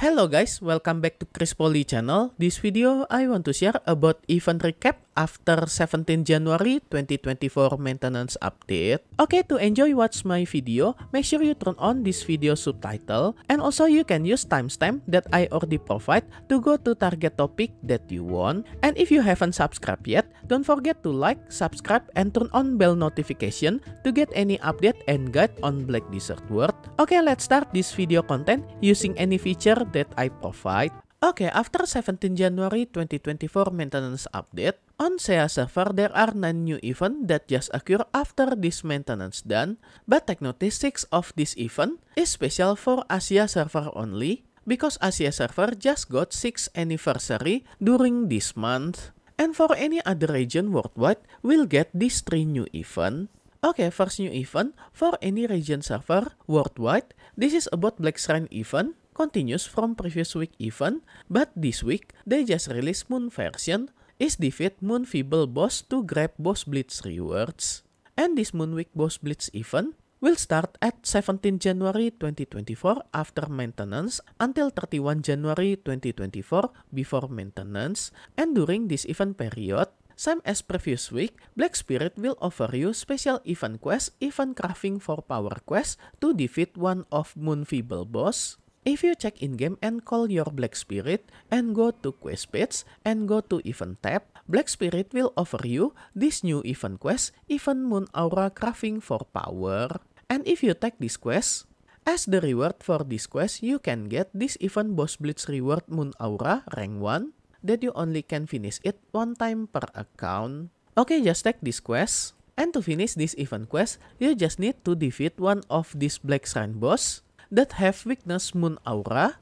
Hello guys, welcome back to Chris Poly channel. This video I want to share about event recap after 17 January 2024 maintenance update. Okay, to enjoy watch my video, make sure you turn on this video subtitle and also you can use timestamp that I already provide to go to target topic that you want. And if you haven't subscribed yet, don't forget to like, subscribe, and turn on bell notification to get any update and guide on Black Desert World. Okay, let's start this video content using any feature that I provide. Okay, after 17 January 2024 maintenance update, On SEA server, there are nine new events that just occur after this maintenance done, but take notice 6 of this event is special for Asia server only, because Asia server just got 6 anniversary during this month. And for any other region worldwide, we'll get these 3 new event. Okay, first new event, for any region server worldwide, this is about Black Shrine event, continues from previous week event, but this week, they just released Moon version, Is defeat Moon Feeble boss to grab boss blitz rewards? And this Moon Week boss blitz event will start at 17 January 2024 after maintenance until 31 January 2024 before maintenance. And during this event period, same as previous week, Black Spirit will offer you special event quest, event crafting for power quest to defeat one of Moon Feeble boss. If you check in-game and call your Black Spirit and go to Quest Page and go to Event tab, Black Spirit will offer you this new event quest, Event Moon Aura Crafting for Power. And if you take this quest, as the reward for this quest, you can get this event boss blitz reward Moon Aura rank 1 that you only can finish it one time per account. Okay, just take this quest. And to finish this event quest, you just need to defeat one of these Black Shrine boss that have weakness moon aura,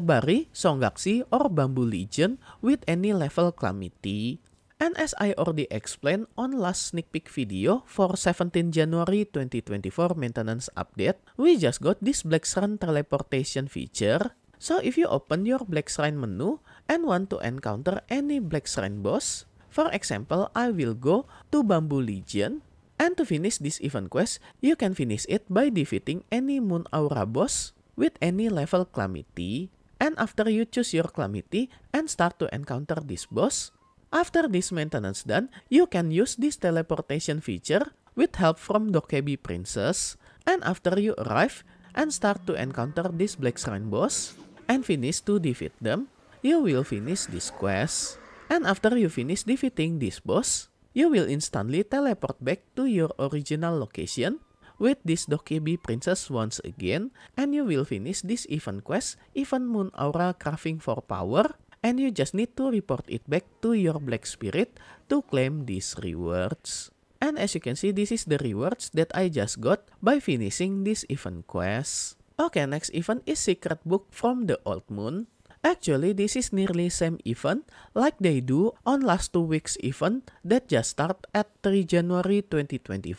Bari, songgaksi, or Bamboo Legion with any level calamity. And as I already explained on last sneak peek video for 17 January 2024 maintenance update, we just got this Black Shrine teleportation feature. So if you open your Black Shrine menu and want to encounter any Black Shrine boss, for example, I will go to Bamboo Legion And to finish this event quest, you can finish it by defeating any Moon Aura boss with any level calamity. And after you choose your calamity and start to encounter this boss, after this maintenance done, you can use this teleportation feature with help from Dokebi Princess. And after you arrive and start to encounter this Black Shrine boss and finish to defeat them, you will finish this quest. And after you finish defeating this boss, you will instantly teleport back to your original location with this Dokebi Princess once again, and you will finish this event quest, Event Moon Aura Crafting for Power, and you just need to report it back to your Black Spirit to claim these rewards. And as you can see, this is the rewards that I just got by finishing this event quest. Okay, next event is Secret Book from the Old Moon. Actually, this is nearly same event like they do on last two weeks event that just start at 3 January 2024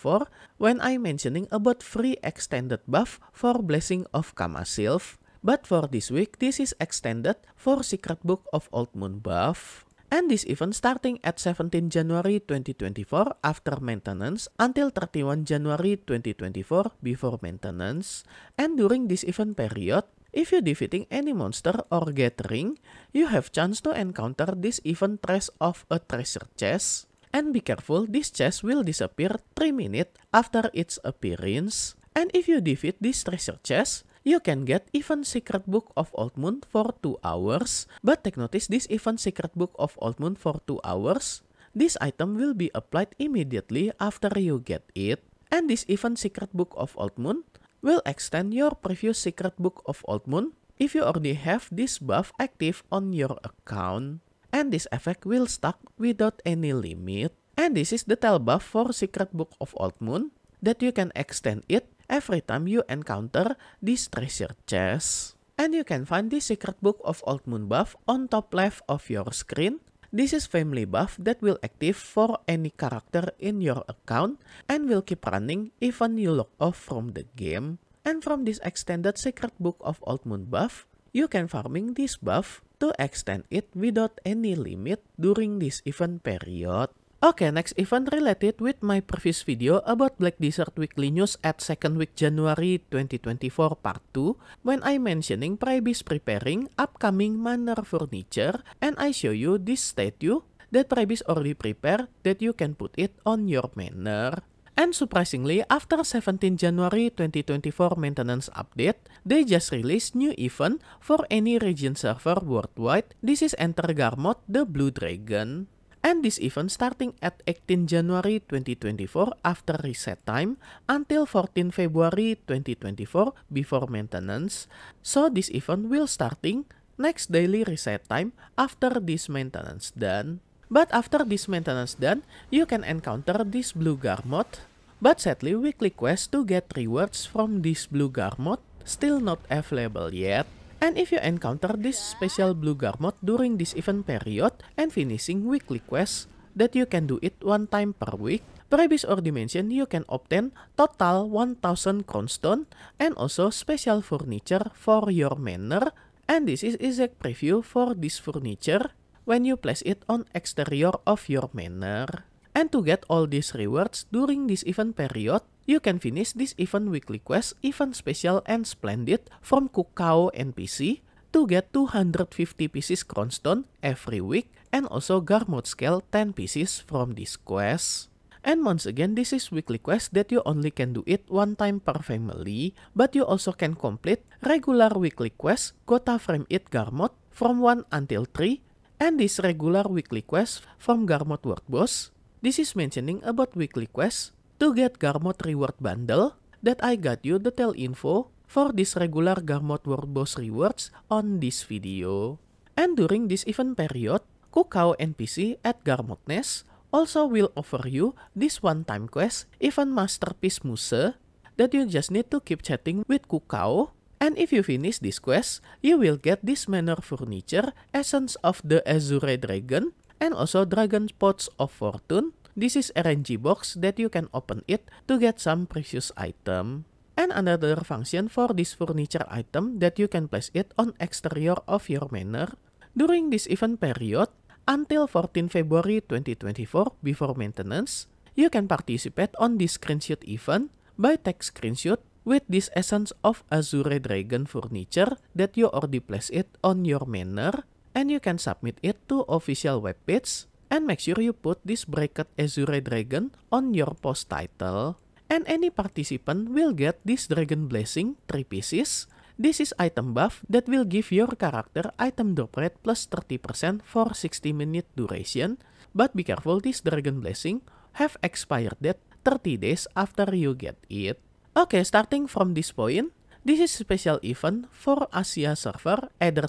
when I mentioning about free extended buff for Blessing of Kama Sylph. But for this week, this is extended for Secret Book of Old Moon buff. And this event starting at 17 January 2024 after maintenance until 31 January 2024 before maintenance. And during this event period, If you defeating any monster or gathering, you have chance to encounter this event trace of a treasure chest. And be careful, this chest will disappear 3 minutes after its appearance. And if you defeat this treasure chest, you can get even Secret Book of Old Moon for 2 hours. But take notice this even Secret Book of Old Moon for 2 hours. This item will be applied immediately after you get it. And this even Secret Book of Old Moon will extend your previous secret book of Old Moon if you already have this buff active on your account. And this effect will stack without any limit. And this is the tail buff for Secret Book of Old Moon that you can extend it every time you encounter this treasure chest. And you can find the Secret Book of Old Moon buff on top left of your screen This is family buff that will active for any character in your account and will keep running even you log off from the game. And from this extended secret book of Old Moon buff, you can farming this buff to extend it without any limit during this event period. Okay, next event related with my previous video about Black Desert Weekly News at second week January 2024 part 2 when I mentioning Prebis preparing upcoming manor furniture and I show you this statue that Prebis already prepare that you can put it on your manor. And surprisingly, after 17 January 2024 maintenance update, they just released new event for any region server worldwide. This is Enter Garmot the Blue Dragon and this event starting at 18 January 2024 after reset time until 14 February 2024 before maintenance. So this event will starting next daily reset time after this maintenance done. But after this maintenance done, you can encounter this blue Garmot. But sadly, weekly quest to get rewards from this blue Garmot still not available yet. And if you encounter this special blue garmot during this event period and finishing weekly quest, that you can do it one time per week, previous or dimension you can obtain total 1000 crownstone and also special furniture for your manor and this is exact preview for this furniture when you place it on exterior of your manor. And to get all these rewards during this event period, you can finish this event weekly quest, event special and splendid from Kukao NPC to get 250 pieces crownstone every week and also garmod scale 10 pieces from this quest. And once again, this is weekly quest that you only can do it one time per family, but you also can complete regular weekly quest Gota Frame It Garmod from 1 until 3, and this regular weekly quest from Garmod World Boss. This is mentioning about weekly quest to get Garmot reward bundle that I got you detail info for this regular Garmot World Boss rewards on this video. And during this event period, Kukao NPC at Garmot Nest also will offer you this one-time quest event masterpiece Muse that you just need to keep chatting with Kukao And if you finish this quest, you will get this manor furniture, essence of the Azure Dragon, and also dragon Spots of fortune, this is RNG box that you can open it to get some precious item. And another function for this furniture item that you can place it on exterior of your manor during this event period until 14 February 2024 before maintenance. You can participate on this screenshot event by take screenshot with this essence of Azure Dragon furniture that you already place it on your manor and you can submit it to official webpage and make sure you put this bracket Azure Dragon on your post title. And any participant will get this Dragon Blessing 3 pieces. This is item buff that will give your character item drop rate plus 30% for 60 minute duration. But be careful this Dragon Blessing have expired date 30 days after you get it. Okay, starting from this point, this is special event for Asia server, either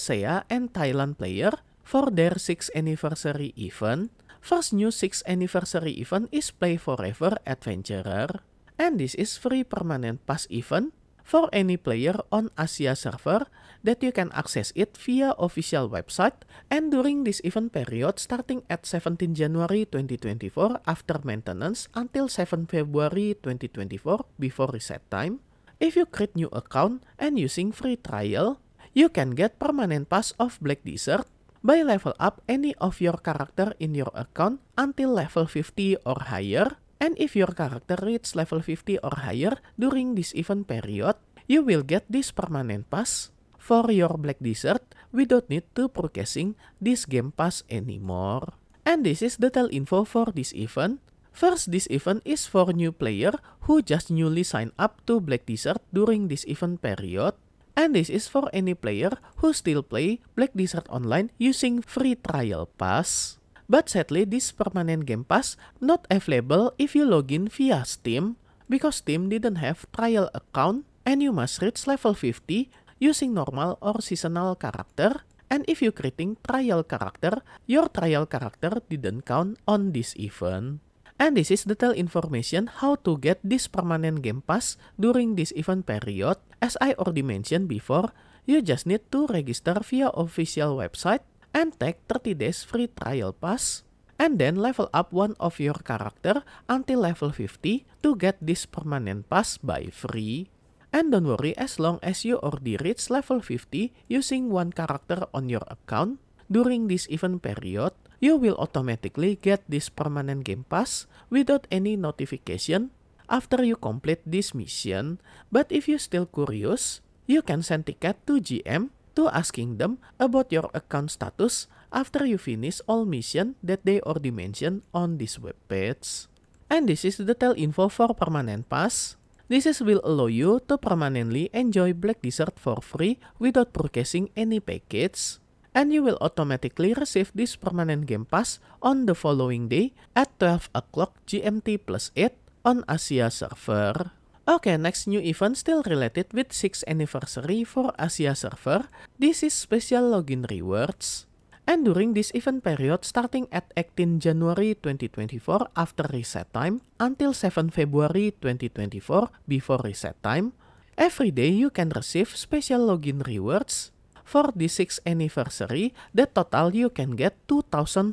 and Thailand player for their 6th anniversary event. First new 6th anniversary event is Play Forever Adventurer, and this is free permanent pass event for any player on Asia server that you can access it via official website and during this event period starting at 17 January 2024 after maintenance until 7 February 2024 before reset time. If you create new account and using free trial, you can get permanent pass of Black Desert by level up any of your character in your account until level 50 or higher, and if your character reaches level 50 or higher during this event period, you will get this permanent pass for your Black Desert without need to purchasing this game pass anymore. And this is the detail info for this event. First, this event is for new player who just newly signed up to Black Desert during this event period. and this is for any player who still play Black Desert Online using free trial pass. But sadly, this permanent game pass not available if you login via Steam because Steam didn't have trial account and you must reach level 50 using normal or seasonal character and if you creating trial character, your trial character didn't count on this event. And this is detailed information how to get this permanent game pass during this event period. As I already mentioned before, you just need to register via official website and take 30 days free trial pass and then level up one of your character until level 50 to get this permanent pass by free. And don't worry as long as you already reach level 50 using one character on your account, during this event period, you will automatically get this permanent game pass without any notification after you complete this mission. But if you still curious, you can send ticket to GM to asking them about your account status after you finish all mission that they already mentioned on this web page. And this is the detail info for permanent pass. This is will allow you to permanently enjoy Black Desert for free without purchasing any package. and you will automatically receive this permanent Game Pass on the following day at 12 o'clock GMT plus 8 on Asia server. Okay, next new event still related with 6th anniversary for Asia server. This is special login rewards. And during this event period starting at 18 January 2024 after reset time until 7 February 2024 before reset time, every day you can receive special login rewards For the 6th anniversary, the total you can get 2,500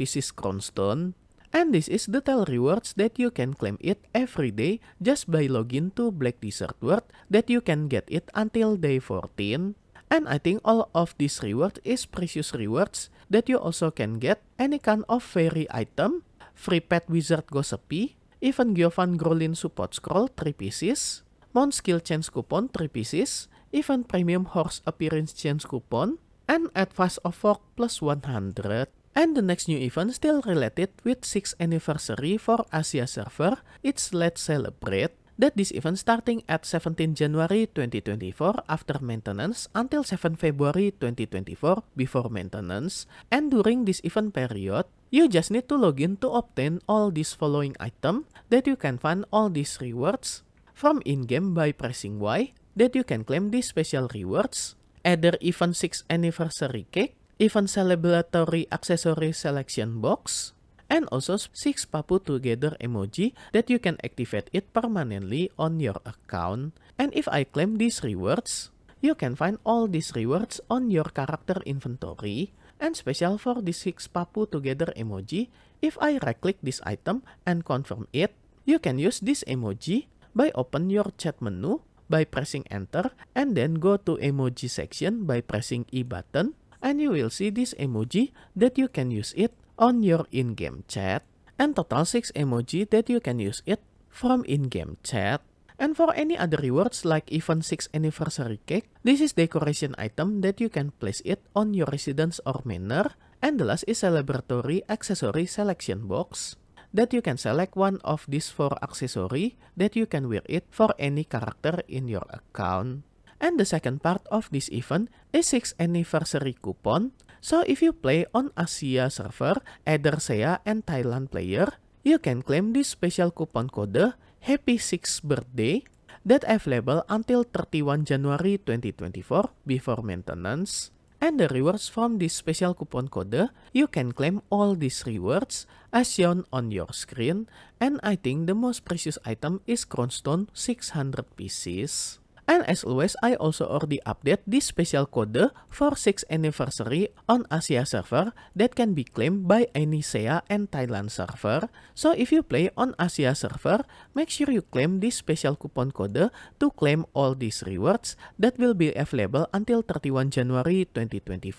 pieces crownstone. And this is the tell rewards that you can claim it every day just by login to Black Desert World that you can get it until day 14. And I think all of these rewards is precious rewards that you also can get any kind of fairy item, free pet wizard Gossipy, even Giovan Grolin support scroll 3 pieces, mount skill chance coupon 3 pieces, event premium horse appearance chance coupon, and advance of fork plus 100. And the next new event still related with 6th anniversary for Asia server, it's Let's Celebrate, that this event starting at 17 January 2024 after maintenance until 7 February 2024 before maintenance. And during this event period, you just need to log in to obtain all these following item that you can find all these rewards from in-game by pressing Y that you can claim these special rewards, either Event 6 Anniversary Cake, Event Celebratory Accessory Selection Box, and also 6 Papu Together emoji that you can activate it permanently on your account. And if I claim these rewards, you can find all these rewards on your character inventory. And special for the 6 Papu Together emoji, if I right-click this item and confirm it, you can use this emoji by open your chat menu by pressing enter and then go to emoji section by pressing E button and you will see this emoji that you can use it on your in-game chat and total 6 emoji that you can use it from in-game chat. And for any other rewards like even 6 anniversary cake, this is decoration item that you can place it on your residence or manor. And the last is celebratory accessory selection box. that you can select one of these four accessory that you can wear it for any character in your account. And the second part of this event is 6th anniversary coupon. So if you play on Asia server, either and Thailand player, you can claim this special coupon code Happy 6th Birthday that available until 31 January 2024 before maintenance and the rewards from this special coupon code, you can claim all these rewards as shown on your screen and I think the most precious item is Kronstone 600 pieces. And as always, I also already update this special code for 6th anniversary on Asia server that can be claimed by any SEA and Thailand server. So if you play on Asia server, make sure you claim this special coupon code to claim all these rewards that will be available until 31 January 2024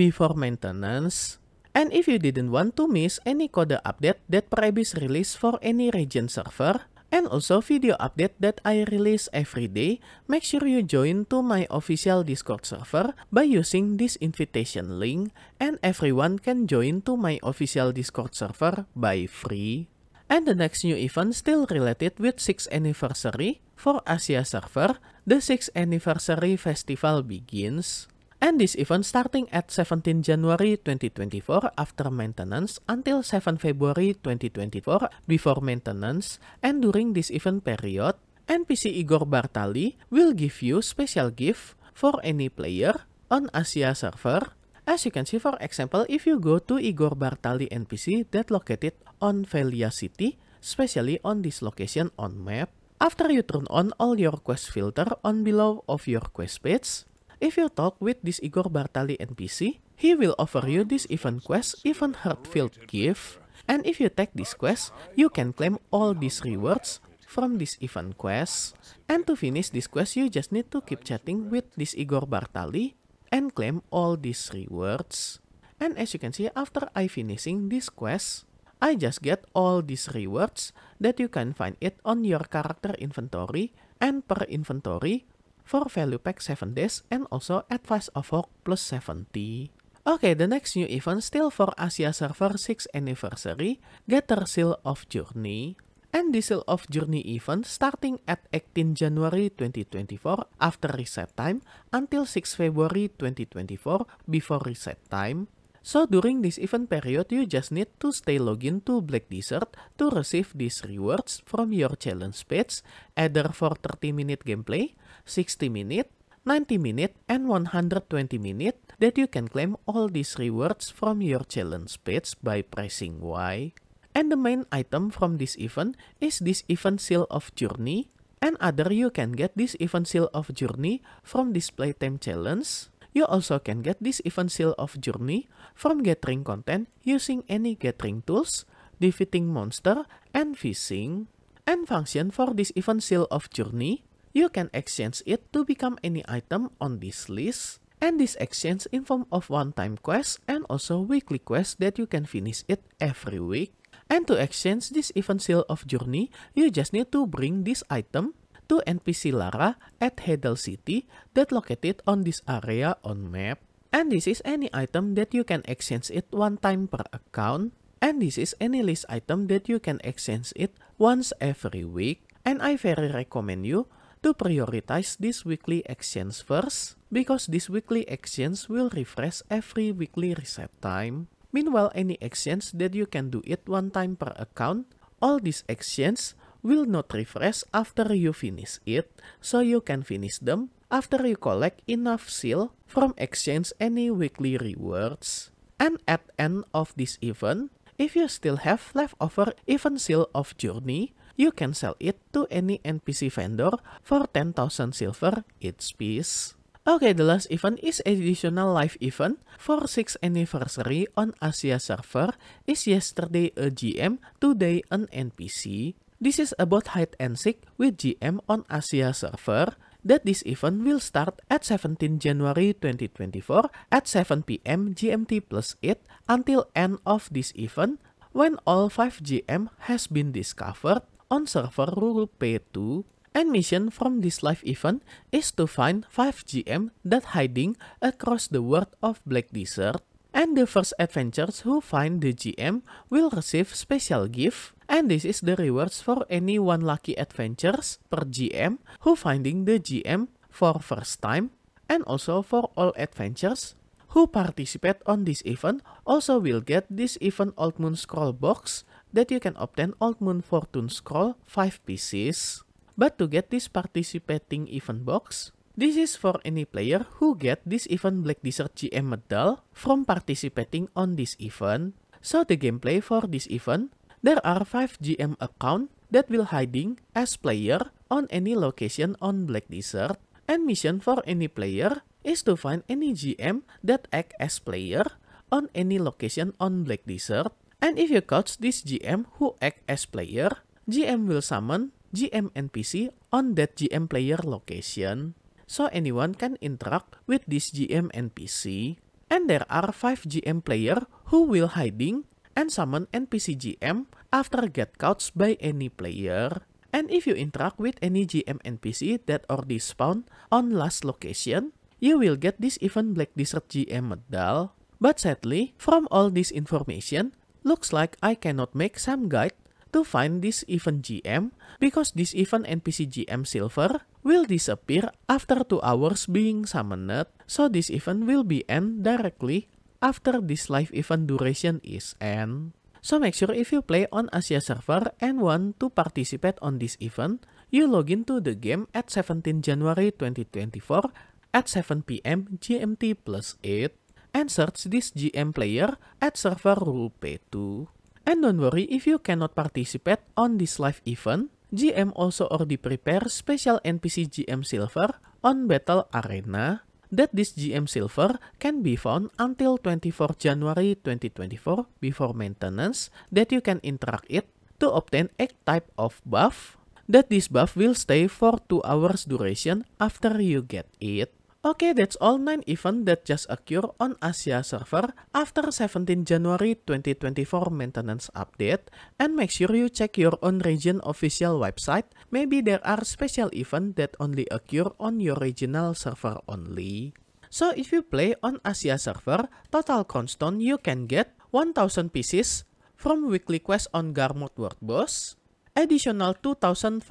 before maintenance. And if you didn't want to miss any code update that Prebis release for any region server, and also video update that I release every day, make sure you join to my official Discord server by using this invitation link and everyone can join to my official Discord server by free. And the next new event still related with 6th anniversary for Asia server, the 6th anniversary festival begins and this event starting at 17 January 2024 after maintenance until 7 February 2024 before maintenance and during this event period, NPC Igor Bartali will give you special gift for any player on Asia server. As you can see for example, if you go to Igor Bartali NPC that located on Velia City, especially on this location on map, after you turn on all your quest filter on below of your quest page, If you talk with this Igor Bartali NPC, he will offer you this event quest, event Heartfield gift, and if you take this quest, you can claim all these rewards from this event quest. And to finish this quest, you just need to keep chatting with this Igor Bartali and claim all these rewards. And as you can see, after I finishing this quest, I just get all these rewards that you can find it on your character inventory and per inventory for value pack 7 days and also advice of Hawk plus 70. Okay, the next new event still for Asia Server 6 anniversary, Gather Seal of Journey. And the Seal of Journey event starting at 18 January 2024 after reset time until 6 February 2024 before reset time. So during this event period, you just need to stay login to Black Desert to receive these rewards from your challenge page, either for 30-minute gameplay 60 minute, 90 minute, and 120 minute that you can claim all these rewards from your challenge page by pressing Y. And the main item from this event is this event seal of journey, and other you can get this event seal of journey from display time challenge. You also can get this event seal of journey from gathering content using any gathering tools, defeating monster, and fishing. And function for this event seal of journey you can exchange it to become any item on this list and this exchange in form of one-time quest and also weekly quest that you can finish it every week. And to exchange this event seal of journey, you just need to bring this item to NPC Lara at Hedel City that located on this area on map. And this is any item that you can exchange it one time per account. And this is any list item that you can exchange it once every week. And I very recommend you to prioritize this weekly exchange first, because this weekly exchange will refresh every weekly reset time. Meanwhile, any exchange that you can do it one time per account, all these exchanges will not refresh after you finish it, so you can finish them after you collect enough seal from exchange any weekly rewards. And at end of this event, if you still have leftover event seal of journey, you can sell it to any NPC vendor for 10,000 silver each piece. Okay, the last event is additional live event for 6th anniversary on Asia server is yesterday a GM, today an NPC. This is about hide and seek with GM on Asia server that this event will start at 17 January 2024 at 7 p.m. GMT plus 8 until end of this event when all 5 GM has been discovered on server RulePay2 and mission from this live event is to find 5 GM that hiding across the world of Black Desert and the first adventurers who find the GM will receive special gift and this is the rewards for any one lucky adventurers per GM who finding the GM for first time and also for all adventurers who participate on this event also will get this event Old Moon Scroll box that you can obtain Old Moon Fortune Scroll 5 pieces. But to get this participating event box, this is for any player who get this event Black Desert GM medal from participating on this event. So the gameplay for this event, there are 5 GM account that will hiding as player on any location on Black Desert. And mission for any player is to find any GM that act as player on any location on Black Desert. And if you catch this GM who act as player, GM will summon GM NPC on that GM player location. So anyone can interact with this GM NPC. And there are 5 GM player who will hiding and summon NPC GM after get caught by any player. And if you interact with any GM NPC that already spawned on last location, you will get this event Black Desert GM medal. But sadly, from all this information, Looks like I cannot make some guide to find this event GM because this event NPC GM Silver will disappear after 2 hours being summoned, so this event will be end directly after this live event duration is end. So make sure if you play on Asia server and want to participate on this event, you log into the game at 17 January 2024 at 7 p.m. GMT plus 8 and search this GM player at server RulePay2. And don't worry if you cannot participate on this live event, GM also already prepare special NPC GM Silver on Battle Arena that this GM Silver can be found until 24 January 2024 before maintenance that you can interact it to obtain a type of buff that this buff will stay for 2 hours duration after you get it. Okay, that's all 9 event that just occur on Asia server after 17 January 2024 maintenance update and make sure you check your own region official website. Maybe there are special event that only occur on your regional server only. So if you play on Asia server, total constant you can get 1000 pieces from weekly quest on Garmod World Boss, additional 2500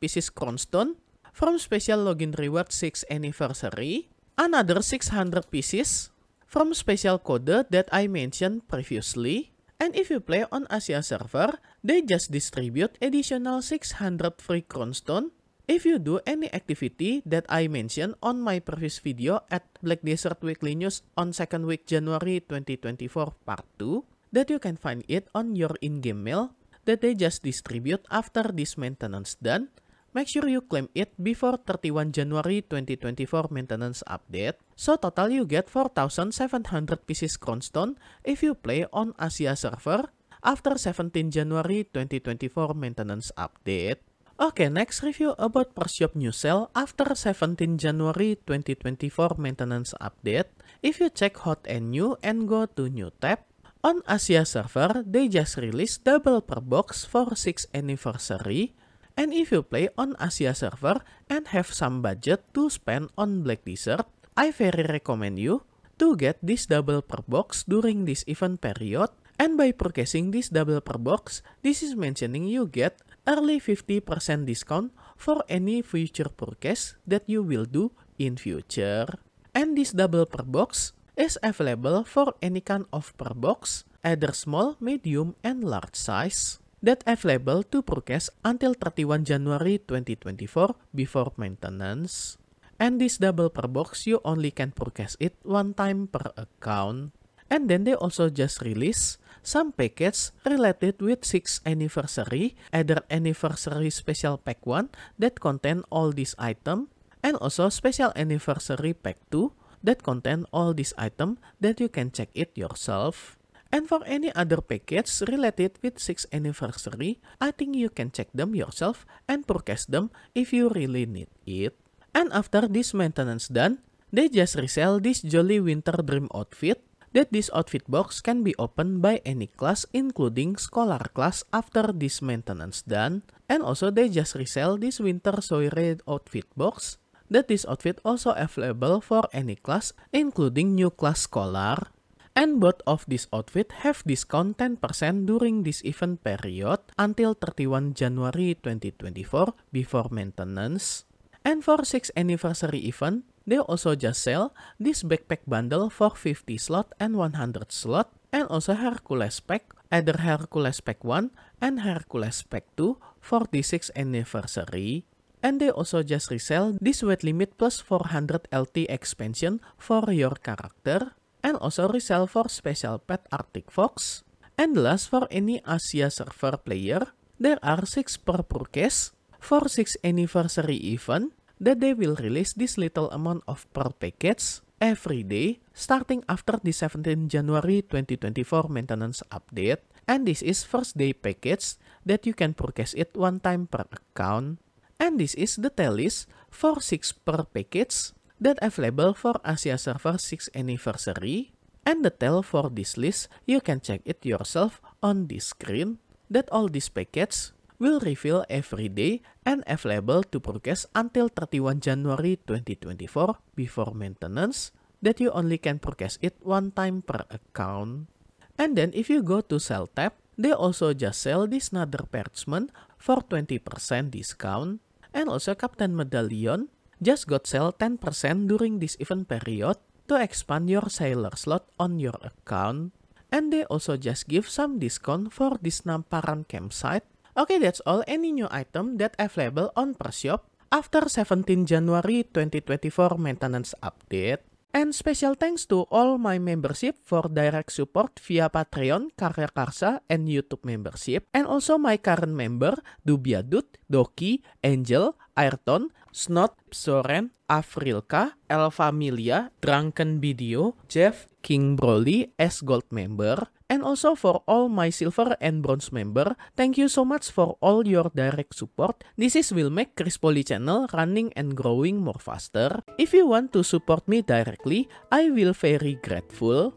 pieces Cronstone from special login reward 6 anniversary, another 600 pieces from special code that I mentioned previously, and if you play on Asia server, they just distribute additional 600 free Cronstone if you do any activity that I mentioned on my previous video at Black Desert Weekly News on second week January 2024 part 2, that you can find it on your in-game mail that they just distribute after this maintenance done, Make sure you claim it before 31 January 2024 maintenance update, so total you get 4700 pieces Crownstone if you play on Asia server after 17 January 2024 maintenance update. Okay, next review about persiap new cell after 17 January 2024 maintenance update. If you check hot and new and go to new tab, on Asia server, they just released double per box for 6 anniversary And if you play on Asia server and have some budget to spend on Black Desert, I very recommend you to get this double per box during this event period. And by purchasing this double per box, this is mentioning you get early 50% discount for any future purchase that you will do in future. And this double per box is available for any kind of per box, either small, medium, and large size. that I've labeled to ProCast until 31 January 2024 before maintenance. And this double per box, you only can ProCast it one time per account. And then they also just release some packets related with 6th anniversary, either anniversary special pack 1 that contain all these item, and also special anniversary pack 2 that contain all these item that you can check it yourself. And for any other packages related with 6th anniversary, I think you can check them yourself and purchase them if you really need it. And after this maintenance done, they just resell this jolly winter dream outfit that this outfit box can be opened by any class including scholar class after this maintenance done. And also they just resell this winter soiree outfit box that this outfit also available for any class including new class scholar and both of this outfit have discount 10% during this event period until 31 January 2024 before maintenance. And for 6th anniversary event, they also just sell this backpack bundle for 50 slot and 100 slot and also Hercules pack, either Hercules pack 1 and Hercules pack 2 for the 6th anniversary. And they also just resell this weight limit plus 400 LT expansion for your character and also resell for special pet Arctic Fox. And last for any Asia server player, there are 6 per purchase for 6 anniversary event that they will release this little amount of per packets every day starting after the 17 January 2024 maintenance update and this is first day package that you can purchase it one time per account and this is the tail list for 6 per package that available for Asia Server Six anniversary. And the tail for this list, you can check it yourself on this screen that all these packets will refill every day and available to progress until 31 January 2024 before maintenance that you only can progress it one time per account. And then if you go to sell tab, they also just sell this another parchment for 20% discount and also Captain Medallion Just got sell 10% during this event period to expand your sailor slot on your account. And they also just give some discount for this Namparan campsite. Okay, that's all any new item that available on per after 17 January 2024 maintenance update. And special thanks to all my membership for direct support via Patreon, Karya Karsa, and YouTube membership. And also my current member, Dubia Dut, Doki, Angel, Ayrton, Snot, Soren, Afrilka, Elfamilia, Drunken Video, Jeff, King Broly S gold member, and also for all my silver and bronze member, thank you so much for all your direct support. This is will make Chris Poly channel running and growing more faster. If you want to support me directly, I will very grateful.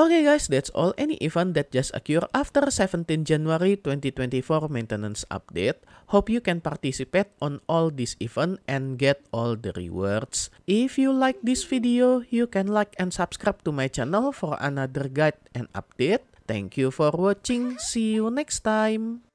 Okay guys, that's all any event that just occurred after 17 January 2024 maintenance update. Hope you can participate on all this event and get all the rewards. If you like this video, you can like and subscribe to my channel for another guide and update. Thank you for watching. See you next time.